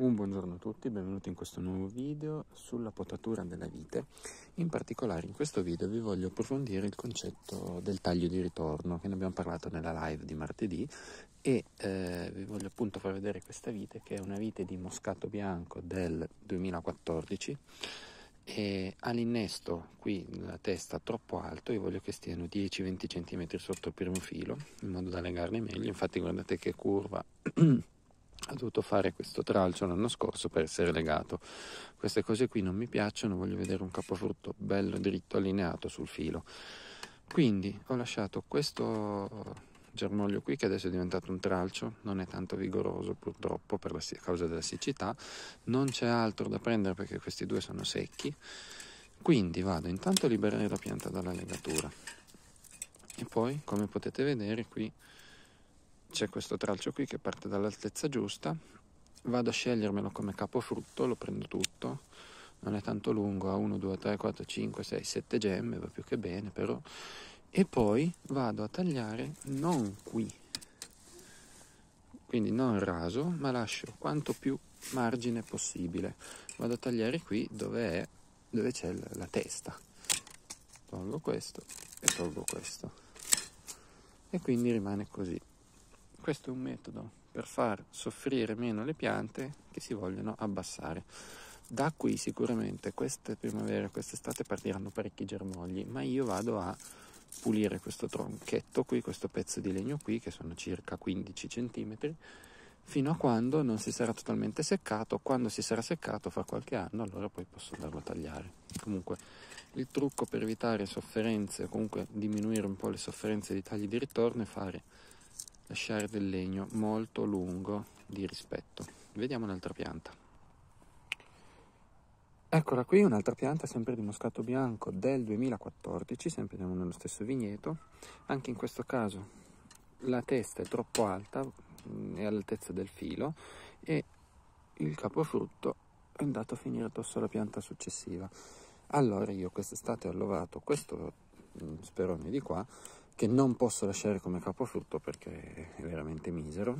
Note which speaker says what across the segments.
Speaker 1: Un buongiorno a tutti, benvenuti in questo nuovo video sulla potatura della vite. In particolare in questo video vi voglio approfondire il concetto del taglio di ritorno, che ne abbiamo parlato nella live di martedì, e eh, vi voglio appunto far vedere questa vite, che è una vite di moscato bianco del 2014, e ha l'innesto qui nella testa troppo alto, io voglio che stiano 10-20 cm sotto il primo filo, in modo da legarne meglio, infatti guardate che curva... ha dovuto fare questo tralcio l'anno scorso per essere legato. Queste cose qui non mi piacciono, voglio vedere un capofrutto bello, dritto, allineato sul filo. Quindi ho lasciato questo germoglio qui che adesso è diventato un tralcio, non è tanto vigoroso purtroppo per la, causa della siccità, non c'è altro da prendere perché questi due sono secchi, quindi vado intanto a liberare la pianta dalla legatura e poi come potete vedere qui c'è questo tralcio qui che parte dall'altezza giusta vado a scegliermelo come capofrutto lo prendo tutto non è tanto lungo ha 1 2 3 4 5 6 7 gemme va più che bene però e poi vado a tagliare non qui quindi non raso ma lascio quanto più margine possibile vado a tagliare qui dove, è, dove c'è la testa tolgo questo e tolgo questo e quindi rimane così questo è un metodo per far soffrire meno le piante che si vogliono abbassare. Da qui sicuramente queste primavera, quest'estate partiranno parecchi germogli, ma io vado a pulire questo tronchetto qui, questo pezzo di legno qui, che sono circa 15 cm, fino a quando non si sarà totalmente seccato. Quando si sarà seccato fra qualche anno, allora poi posso andarlo a tagliare. Comunque, il trucco per evitare sofferenze, o comunque diminuire un po' le sofferenze di tagli di ritorno, è fare lasciare del legno molto lungo di rispetto vediamo un'altra pianta eccola qui un'altra pianta sempre di moscato bianco del 2014 sempre nello stesso vigneto anche in questo caso la testa è troppo alta mm, è all'altezza del filo e il capofrutto è andato a finire addosso alla pianta successiva allora io quest'estate ho allovato questo mm, sperone di qua che non posso lasciare come capofrutto perché è veramente misero,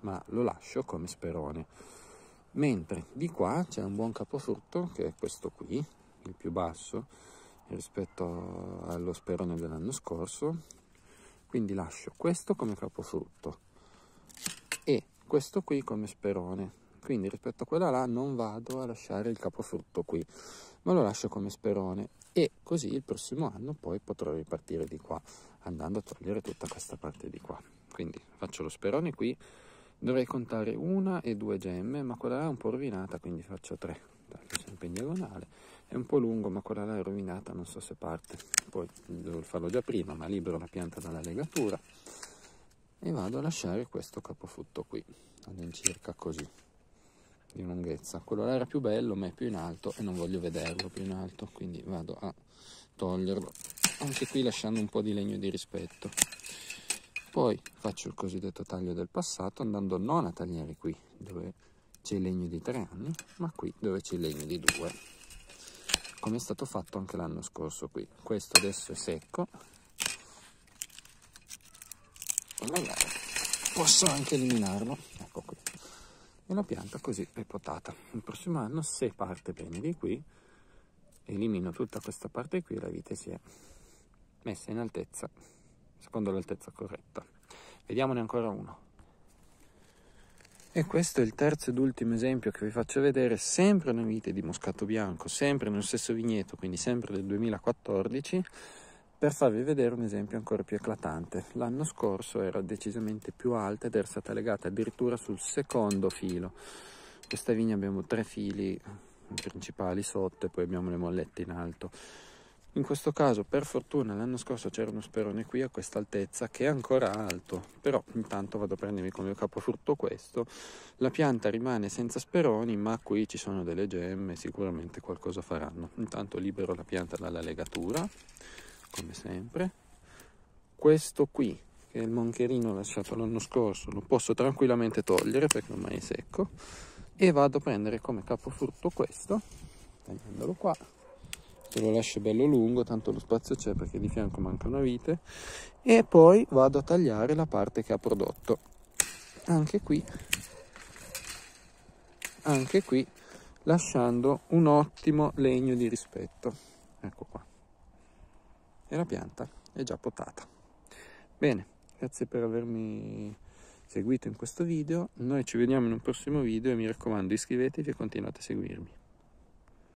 Speaker 1: ma lo lascio come sperone. Mentre di qua c'è un buon capofrutto che è questo qui, il più basso rispetto allo sperone dell'anno scorso, quindi lascio questo come capofrutto e questo qui come sperone quindi rispetto a quella là non vado a lasciare il capofrutto qui ma lo lascio come sperone e così il prossimo anno poi potrò ripartire di qua andando a togliere tutta questa parte di qua quindi faccio lo sperone qui dovrei contare una e due gemme ma quella là è un po' rovinata quindi faccio tre taglio sempre in diagonale è un po' lungo ma quella là è rovinata non so se parte poi devo farlo già prima ma libero la pianta dalla legatura e vado a lasciare questo capofrutto qui all'incirca così di lunghezza, quello là era più bello ma è più in alto e non voglio vederlo più in alto, quindi vado a toglierlo, anche qui lasciando un po' di legno di rispetto. Poi faccio il cosiddetto taglio del passato andando non a tagliare qui dove c'è il legno di tre anni, ma qui dove c'è il legno di due, come è stato fatto anche l'anno scorso qui. Questo adesso è secco, magari posso anche eliminarlo, ecco qui e la pianta così è potata. Il prossimo anno, se parte bene di qui, elimino tutta questa parte qui, la vite si è messa in altezza, secondo l'altezza corretta. Vediamone ancora uno. E questo è il terzo ed ultimo esempio che vi faccio vedere, sempre una vite di moscato bianco, sempre nello stesso vigneto, quindi sempre del 2014, per farvi vedere un esempio ancora più eclatante, l'anno scorso era decisamente più alta ed era stata legata addirittura sul secondo filo. Questa vigna abbiamo tre fili principali sotto e poi abbiamo le mollette in alto. In questo caso, per fortuna, l'anno scorso c'era uno sperone qui a questa altezza che è ancora alto, però intanto vado a prendermi come mio capofrutto questo. La pianta rimane senza speroni, ma qui ci sono delle gemme, sicuramente qualcosa faranno. Intanto libero la pianta dalla legatura come sempre. Questo qui, che è il moncherino lasciato l'anno scorso, lo posso tranquillamente togliere perché ormai è secco. E vado a prendere come capofrutto questo, tagliandolo qua, Se lo lascio bello lungo, tanto lo spazio c'è perché di fianco manca una vite. E poi vado a tagliare la parte che ha prodotto. Anche qui, anche qui lasciando un ottimo legno di rispetto. Ecco qua e la pianta è già potata. Bene, grazie per avermi seguito in questo video, noi ci vediamo in un prossimo video e mi raccomando iscrivetevi e continuate a seguirmi.